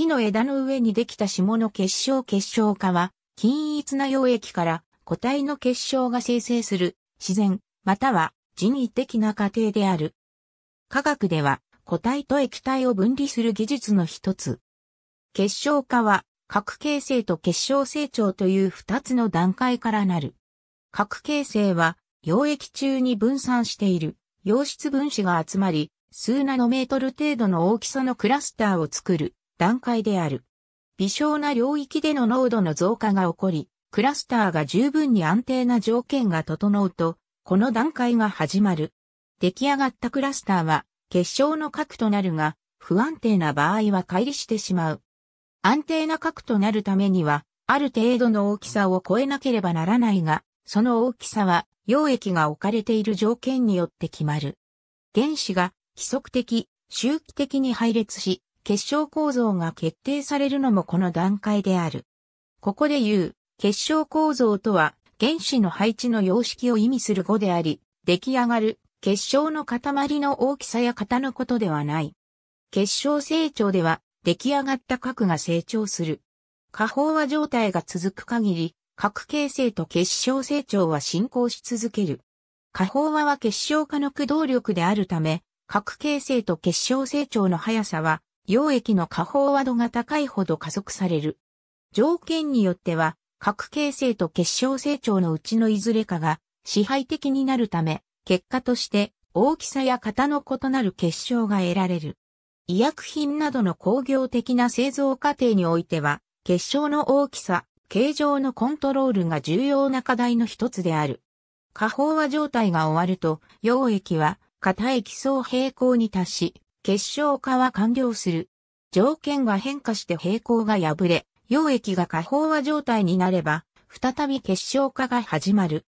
木の枝の上にできた霜の結晶結晶化は、均一な溶液から固体の結晶が生成する自然、または人為的な過程である。科学では固体と液体を分離する技術の一つ。結晶化は核形成と結晶成長という二つの段階からなる。核形成は溶液中に分散している溶質分子が集まり、数ナノメートル程度の大きさのクラスターを作る。段階である。微小な領域での濃度の増加が起こり、クラスターが十分に安定な条件が整うと、この段階が始まる。出来上がったクラスターは、結晶の核となるが、不安定な場合は乖離してしまう。安定な核となるためには、ある程度の大きさを超えなければならないが、その大きさは、溶液が置かれている条件によって決まる。原子が規則的、周期的に配列し、結晶構造が決定されるのもこの段階である。ここで言う、結晶構造とは、原子の配置の様式を意味する語であり、出来上がる結晶の塊の大きさや型のことではない。結晶成長では、出来上がった核が成長する。過飽和状態が続く限り、核形成と結晶成長は進行し続ける。過飽和は結晶化の駆動力であるため、核形成と結晶成長の速さは溶液の下飽和度が高いほど加速される。条件によっては、核形成と結晶成長のうちのいずれかが支配的になるため、結果として大きさや型の異なる結晶が得られる。医薬品などの工業的な製造過程においては、結晶の大きさ、形状のコントロールが重要な課題の一つである。下飽和状態が終わると、溶液は、型液層平行に達し、結晶化は完了する。条件が変化して平行が破れ、溶液が過飽和状態になれば、再び結晶化が始まる。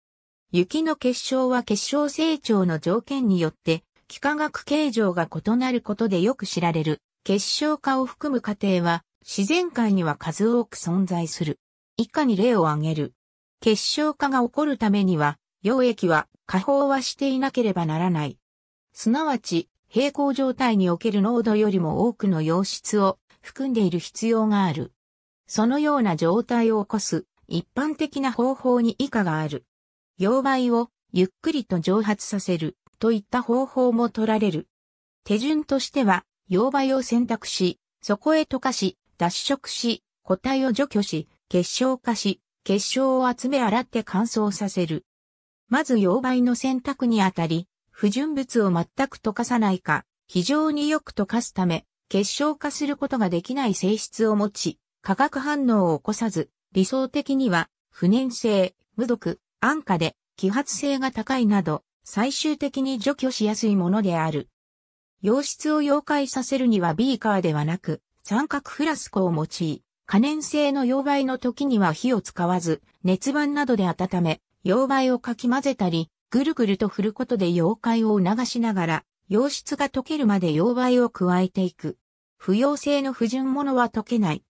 雪の結晶は結晶成長の条件によって、幾何学形状が異なることでよく知られる。結晶化を含む過程は、自然界には数多く存在する。以下に例を挙げる。結晶化が起こるためには、溶液は過飽和していなければならない。すなわち、平行状態における濃度よりも多くの溶質を含んでいる必要がある。そのような状態を起こす一般的な方法に以下がある。溶媒をゆっくりと蒸発させるといった方法も取られる。手順としては、溶媒を選択し、そこへ溶かし、脱色し、固体を除去し、結晶化し、結晶を集め洗って乾燥させる。まず溶媒の選択にあたり、不純物を全く溶かさないか、非常によく溶かすため、結晶化することができない性質を持ち、化学反応を起こさず、理想的には、不燃性、無毒、安価で、揮発性が高いなど、最終的に除去しやすいものである。溶質を溶解させるにはビーカーではなく、三角フラスコを用い、可燃性の溶媒の時には火を使わず、熱板などで温め、溶媒をかき混ぜたり、ぐるぐると振ることで溶解を促しながら、溶質が溶けるまで溶媒を加えていく。不溶性の不純物は溶けない。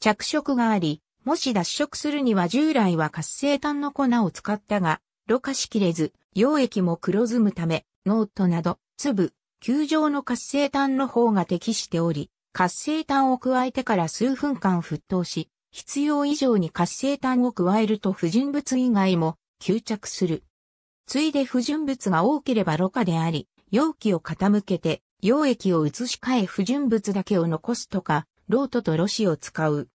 着色があり、もし脱色するには従来は活性炭の粉を使ったが、ろ過しきれず、溶液も黒ずむため、ノートなど、粒、球状の活性炭の方が適しており、活性炭を加えてから数分間沸騰し、必要以上に活性炭を加えると不純物以外も吸着する。ついで不純物が多ければろ過であり、容器を傾けて、溶液を移し替え不純物だけを残すとか、ロートとロ紙を使う。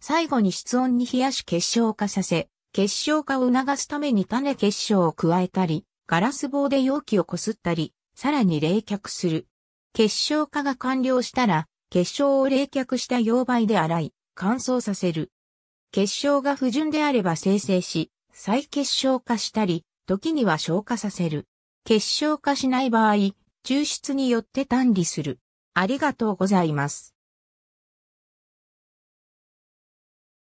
最後に室温に冷やし結晶化させ、結晶化を促すために種結晶を加えたり、ガラス棒で容器をこすったり、さらに冷却する。結晶化が完了したら、結晶を冷却した溶媒で洗い、乾燥させる。結晶が不純であれば生成し、再結晶化したり、時には消化させる。結晶化しない場合、抽出によって単理する。ありがとうございます。